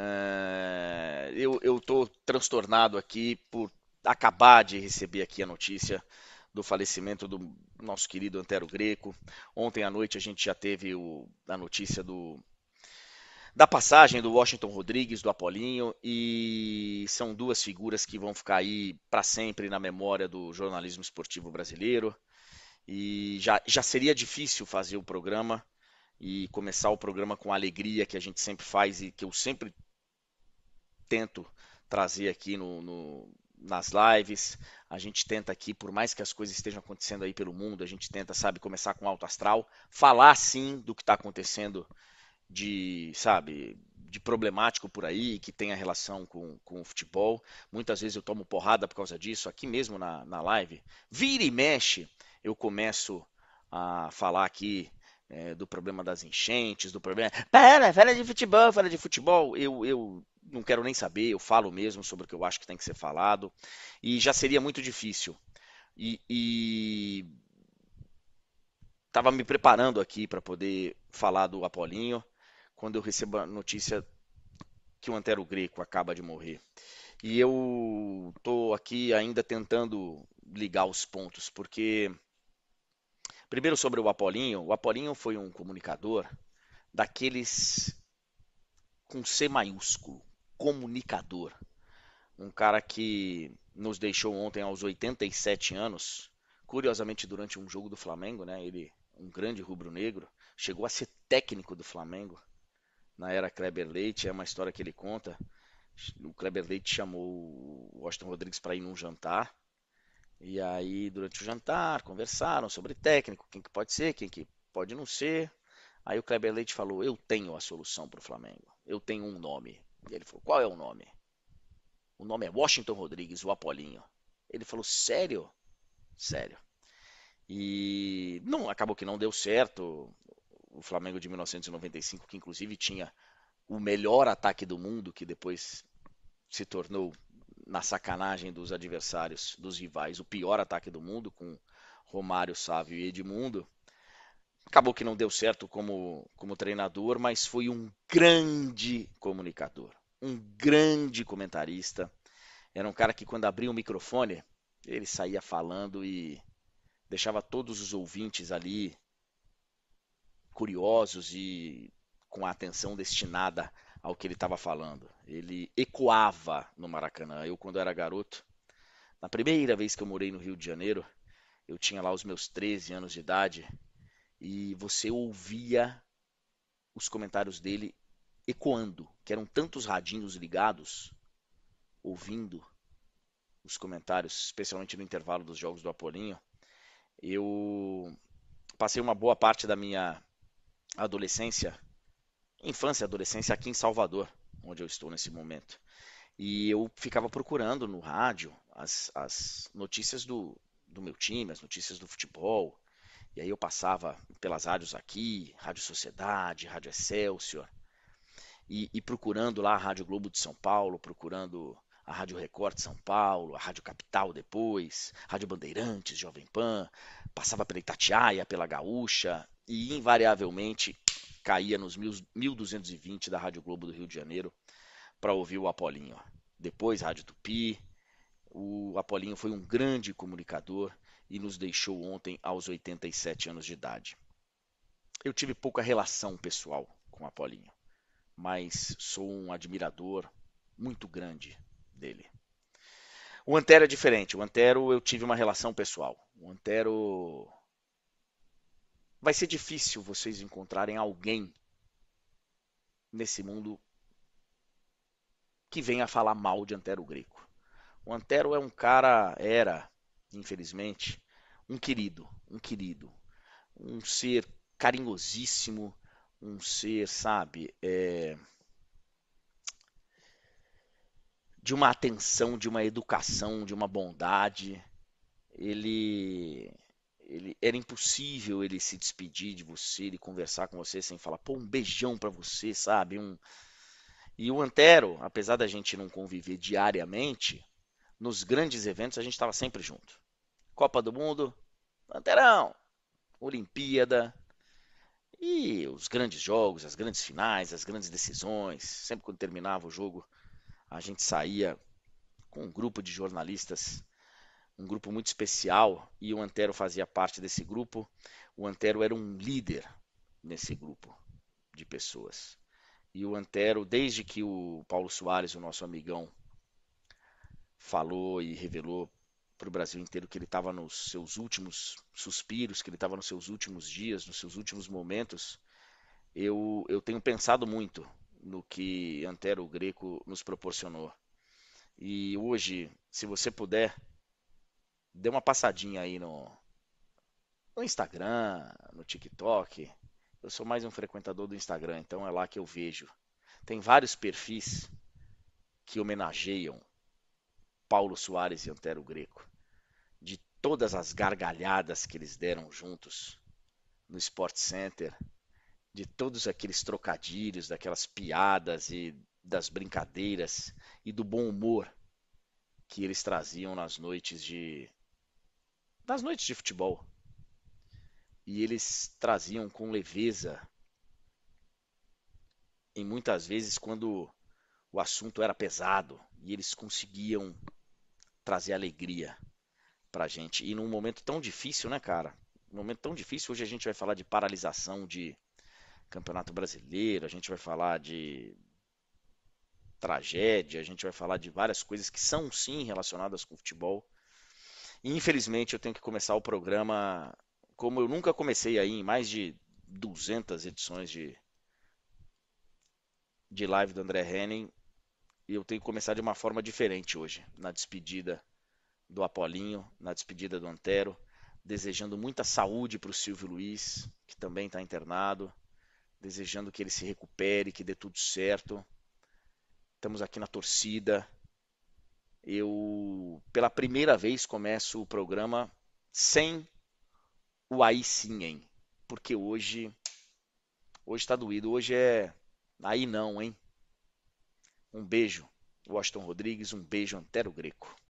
Eh, eu, eu tô transtornado aqui por acabar de receber aqui a notícia do falecimento do nosso querido Antero Greco. Ontem à noite a gente já teve o, a notícia do, da passagem do Washington Rodrigues, do Apolinho, e são duas figuras que vão ficar aí para sempre na memória do jornalismo esportivo brasileiro. E já, já seria difícil fazer o programa e começar o programa com a alegria que a gente sempre faz e que eu sempre tento trazer aqui no, no, nas lives. A gente tenta aqui, por mais que as coisas estejam acontecendo aí pelo mundo, a gente tenta, sabe, começar com alto astral, falar sim do que está acontecendo de, sabe, de problemático por aí, que tem a relação com, com o futebol. Muitas vezes eu tomo porrada por causa disso, aqui mesmo na, na live. Vira e mexe, eu começo a falar aqui é, do problema das enchentes, do problema. Pera, fala de futebol, fala de futebol. Eu, eu não quero nem saber, eu falo mesmo sobre o que eu acho que tem que ser falado, e já seria muito difícil. E estava me preparando aqui para poder falar do Apolinho, quando eu recebo a notícia que o Antero Greco acaba de morrer. E eu estou aqui ainda tentando ligar os pontos, porque primeiro sobre o Apolinho, o Apolinho foi um comunicador daqueles com C maiúsculo comunicador. Um cara que nos deixou ontem aos 87 anos, curiosamente durante um jogo do Flamengo, né? Ele, um grande rubro-negro, chegou a ser técnico do Flamengo na era Kleber Leite, é uma história que ele conta. O Kleber Leite chamou o Washington Rodrigues para ir num jantar. E aí, durante o jantar, conversaram sobre técnico, quem que pode ser, quem que pode não ser. Aí o Kleber Leite falou: Eu tenho a solução para o Flamengo. Eu tenho um nome. E ele falou: Qual é o nome? O nome é Washington Rodrigues, o Apolinho. Ele falou: Sério? Sério. E não acabou que não deu certo. O Flamengo de 1995, que inclusive tinha o melhor ataque do mundo, que depois se tornou na sacanagem dos adversários, dos rivais, o pior ataque do mundo, com Romário, Sávio e Edmundo. Acabou que não deu certo como, como treinador, mas foi um grande comunicador, um grande comentarista. Era um cara que, quando abria o microfone, ele saía falando e deixava todos os ouvintes ali curiosos e com a atenção destinada ao que ele estava falando. Ele ecoava no Maracanã. Eu, quando era garoto, na primeira vez que eu morei no Rio de Janeiro, eu tinha lá os meus 13 anos de idade e você ouvia os comentários dele ecoando, que eram tantos radinhos ligados, ouvindo os comentários, especialmente no intervalo dos jogos do Apolinho. Eu passei uma boa parte da minha adolescência, infância e adolescência aqui em Salvador, onde eu estou nesse momento. E eu ficava procurando no rádio as, as notícias do, do meu time, as notícias do futebol, e aí eu passava pelas rádios aqui, Rádio Sociedade, Rádio Excelsior, e, e, procurando lá a Rádio Globo de São Paulo, procurando a Rádio Record de São Paulo, a Rádio Capital depois, Rádio Bandeirantes, Jovem Pan, passava pela Itatiaia, pela Gaúcha, e invariavelmente caía nos 1220 da Rádio Globo do Rio de Janeiro para ouvir o Apolinho. Depois Rádio Tupi, o Apolinho foi um grande comunicador e nos deixou ontem aos 87 anos de idade. Eu tive pouca relação pessoal com a Paulinho, mas sou um admirador muito grande dele. O Antero é diferente. O Antero eu tive uma relação pessoal. O Antero vai ser difícil vocês encontrarem alguém nesse mundo que venha falar mal de Antero Greco. O Antero é um cara, era infelizmente, um querido, um querido, um ser carinhosíssimo, um ser, sabe, é, de uma atenção, de uma educação, de uma bondade. Ele, ele era impossível ele se despedir de você, ele conversar com você sem falar, pô, um beijão para você, sabe? Um, e o Antero, apesar da gente não conviver diariamente, nos grandes eventos a gente estava sempre junto. Copa do Mundo, Panterão, Olimpíada e os grandes jogos, as grandes finais, as grandes decisões. Sempre quando terminava o jogo, a gente saía com um grupo de jornalistas, um grupo muito especial, e o Antero fazia parte desse grupo. O Antero era um líder nesse grupo de pessoas. E o Antero, desde que o Paulo Soares, o nosso amigão, falou e revelou para o Brasil inteiro que ele estava nos seus últimos suspiros, que ele estava nos seus últimos dias, nos seus últimos momentos, eu, eu tenho pensado muito no que Antero Greco nos proporcionou. E hoje, se você puder, dê uma passadinha aí no, no Instagram, no TikTok. Eu sou mais um frequentador do Instagram, então é lá que eu vejo. Tem vários perfis que homenageiam Paulo Soares e Antero Greco, de todas as gargalhadas que eles deram juntos no Sport Center, de todos aqueles trocadilhos, daquelas piadas e das brincadeiras e do bom humor que eles traziam nas noites de nas noites de futebol. E eles traziam com leveza e muitas vezes quando o assunto era pesado e eles conseguiam trazer alegria para a gente. E num momento tão difícil, né, cara? Um momento tão difícil. Hoje a gente vai falar de paralisação de Campeonato Brasileiro, a gente vai falar de tragédia, a gente vai falar de várias coisas que são sim relacionadas com o futebol. E, infelizmente eu tenho que começar o programa como eu nunca comecei aí em mais de 200 edições de de live do André Henning, eu tenho que começar de uma forma diferente hoje, na despedida do Apolinho, na despedida do Antero, desejando muita saúde para o Silvio Luiz, que também está internado, desejando que ele se recupere, que dê tudo certo. Estamos aqui na torcida. Eu, pela primeira vez, começo o programa sem o aí sim, hein? Porque hoje, hoje está doído, hoje é aí não, hein? Um beijo, Washington Rodrigues. Um beijo, Antero Greco.